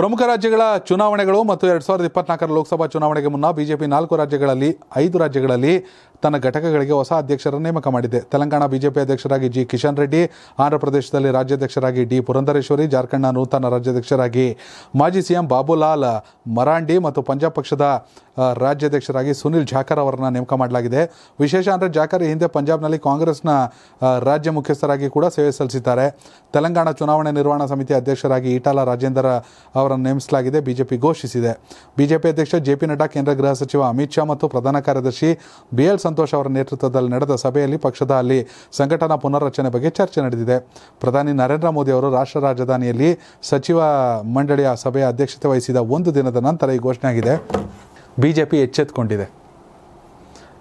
ಪ್ರಮುಖ ರಾಜ್ಯಗಳ ಚುನಾವಣೆಗಳು ಮತ್ತು ಎರಡು ಸಾವಿರದ ಇಪ್ಪತ್ನಾಲ್ಕರ ಲೋಕಸಭಾ ಚುನಾವಣೆಗೆ ಮುನ್ನ ಬಿಜೆಪಿ ನಾಲ್ಕು ರಾಜ್ಯಗಳಲ್ಲಿ ಐದು ರಾಜ್ಯಗಳಲ್ಲಿ ತನ್ನ ಘಟಕಗಳಿಗೆ ಹೊಸ ಅಧ್ಯಕ್ಷರ ನೇಮಕ ಮಾಡಿದೆ ತೆಲಂಗಾಣ ಬಿಜೆಪಿ ಅಧ್ಯಕ್ಷರಾಗಿ ಜಿ ಕಿಶನ್ ರೆಡ್ಡಿ ಆಂಧ್ರಪ್ರದೇಶದಲ್ಲಿ ರಾಜ್ಯಾಧ್ಯಕ್ಷರಾಗಿ ಡಿ ಪುರಂದರೇಶ್ವರಿ ಜಾರ್ಖಂಡ್ನ ನೂತನ ರಾಜ್ಯಾಧ್ಯಕ್ಷರಾಗಿ ಮಾಜಿ ಸಿಎಂ ಬಾಬುಲಾಲ್ ಮರಾಂಡಿ ಮತ್ತು ಪಂಜಾಬ್ ಪಕ್ಷದ ರಾಜ್ಯಾಧ್ಯಕ್ಷರಾಗಿ ಸುನಿಲ್ ಜಾಖರ್ ಅವರನ್ನ ನೇಮಕ ಮಾಡಲಾಗಿದೆ ವಿಶೇಷ ಅಂದರೆ ಜಾಖರ್ ಹಿಂದೆ ಪಂಜಾಬ್ನಲ್ಲಿ ಕಾಂಗ್ರೆಸ್ನ ರಾಜ್ಯ ಮುಖ್ಯಸ್ಥರಾಗಿ ಕೂಡ ಸೇವೆ ಸಲ್ಲಿಸಿದ್ದಾರೆ ತೆಲಂಗಾಣ ಚುನಾವಣೆ ನಿರ್ವಹಣಾ ಸಮಿತಿ ಅಧ್ಯಕ್ಷರಾಗಿ ಈಟಾಲ ರಾಜೇಂದ್ರ ಅವರನ್ನು ನೇಮಿಸಲಾಗಿದೆ ಬಿಜೆಪಿ ಘೋಷಿಸಿದೆ ಬಿಜೆಪಿ ಅಧ್ಯಕ್ಷ ಜೆ ಪಿ ನಡ್ಡಾ ಕೇಂದ್ರ ಗೃಹ ಸಚಿವ ಅಮಿತ್ ಶಾ ಮತ್ತು ಪ್ರಧಾನ ಕಾರ್ಯದರ್ಶಿ ಬಿ ಎಲ್ ಸಂತೋಷ್ ಅವರ ನೇತೃತ್ವದಲ್ಲಿ ನಡೆದ ಸಭೆಯಲ್ಲಿ ಪಕ್ಷದ ಅಲ್ಲಿ ಸಂಘಟನಾ ಪುನರ್ರಚನೆ ಬಗ್ಗೆ ಚರ್ಚೆ ನಡೆದಿದೆ ಪ್ರಧಾನಿ ನರೇಂದ್ರ ಮೋದಿ ಅವರು ರಾಷ್ಟ್ರ ರಾಜಧಾನಿಯಲ್ಲಿ ಸಚಿವ ಮಂಡಳಿಯ ಸಭೆಯ ಅಧ್ಯಕ್ಷತೆ ವಹಿಸಿದ ಒಂದು ದಿನದ ನಂತರ ಈ ಘೋಷಣೆಯಾಗಿದೆ ಬಿ ಜೆ ಪಿ ಎಚ್ಚೆತ್ಕೊಂಡಿದೆ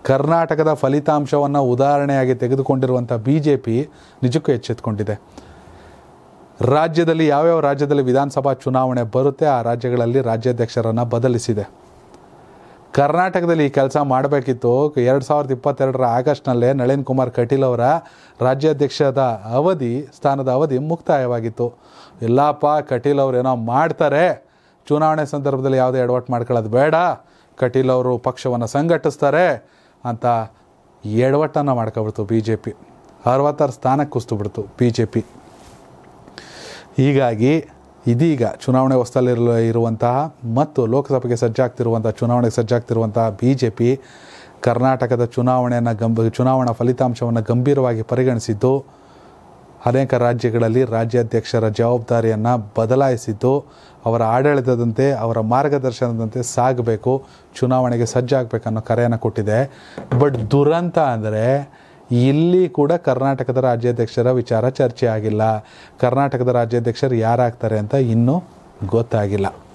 ಕರ್ನಾಟಕದ ಫಲಿತಾಂಶವನ್ನು ಉದಾಹರಣೆಯಾಗಿ ತೆಗೆದುಕೊಂಡಿರುವಂಥ ಬಿ ಜೆ ಪಿ ನಿಜಕ್ಕೂ ಎಚ್ಚೆತ್ಕೊಂಡಿದೆ ರಾಜ್ಯದಲ್ಲಿ ಯಾವ್ಯಾವ ರಾಜ್ಯದಲ್ಲಿ ವಿಧಾನಸಭಾ ಚುನಾವಣೆ ಬರುತ್ತೆ ಆ ರಾಜ್ಯಗಳಲ್ಲಿ ರಾಜ್ಯಾಧ್ಯಕ್ಷರನ್ನು ಬದಲಿಸಿದೆ ಕರ್ನಾಟಕದಲ್ಲಿ ಈ ಕೆಲಸ ಮಾಡಬೇಕಿತ್ತು ಎರಡು ಸಾವಿರದ ಇಪ್ಪತ್ತೆರಡರ ಆಗಸ್ಟ್ನಲ್ಲೇ ನಳಿನ್ ಕುಮಾರ್ ಕಟೀಲ್ ಅವರ ರಾಜ್ಯಾಧ್ಯಕ್ಷದ ಅವಧಿ ಸ್ಥಾನದ ಅವಧಿ ಮುಕ್ತಾಯವಾಗಿತ್ತು ಎಲ್ಲಪ್ಪ ಕಟೀಲ್ ಅವರೇನೋ ಮಾಡ್ತಾರೆ ಚುನಾವಣೆ ಸಂದರ್ಭದಲ್ಲಿ ಯಾವುದೇ ಎಡವಟ್ಟು ಮಾಡ್ಕೊಳ್ಳೋದು ಬೇಡ ಕಟೀಲ್ ಅವರು ಪಕ್ಷವನ್ನು ಸಂಘಟಿಸ್ತಾರೆ ಅಂತ ಎಡವಟ್ಟನ್ನು ಮಾಡ್ಕೊಬಿಡ್ತು ಬಿ ಜೆ ಪಿ ಅರವತ್ತಾರು ಸ್ಥಾನಕ್ಕೆ ಕುಸ್ತು ಬಿ ಜೆ ಪಿ ಹೀಗಾಗಿ ಇದೀಗ ಚುನಾವಣೆ ಹೊಸ್ತಲ್ಲಿರಲು ಇರುವಂತಹ ಮತ್ತು ಲೋಕಸಭೆಗೆ ಸಜ್ಜಾಗ್ತಿರುವಂಥ ಚುನಾವಣೆಗೆ ಸಜ್ಜಾಗ್ತಿರುವಂತಹ ಬಿ ಜೆ ಪಿ ಕರ್ನಾಟಕದ ಚುನಾವಣೆಯನ್ನು ಗಂಭೀರ ಚುನಾವಣಾ ಫಲಿತಾಂಶವನ್ನು ಗಂಭೀರವಾಗಿ ಪರಿಗಣಿಸಿದ್ದು ಅನೇಕ ರಾಜ್ಯಗಳಲ್ಲಿ ರಾಜ್ಯಾಧ್ಯಕ್ಷರ ಜವಾಬ್ದಾರಿಯನ್ನು ಬದಲಾಯಿಸಿದ್ದು ಅವರ ಆಡಳಿತದಂತೆ ಅವರ ಮಾರ್ಗದರ್ಶನದಂತೆ ಸಾಗಬೇಕು ಚುನಾವಣೆಗೆ ಸಜ್ಜಾಗಬೇಕನ್ನೋ ಕರೆಯನ್ನು ಕೊಟ್ಟಿದೆ ಬಟ್ ದುರಂತ ಅಂದರೆ ಇಲ್ಲಿ ಕೂಡ ಕರ್ನಾಟಕದ ರಾಜ್ಯಾಧ್ಯಕ್ಷರ ವಿಚಾರ ಚರ್ಚೆ ಆಗಿಲ್ಲ ಕರ್ನಾಟಕದ ರಾಜ್ಯಾಧ್ಯಕ್ಷರು ಯಾರಾಗ್ತಾರೆ ಅಂತ ಇನ್ನೂ ಗೊತ್ತಾಗಿಲ್ಲ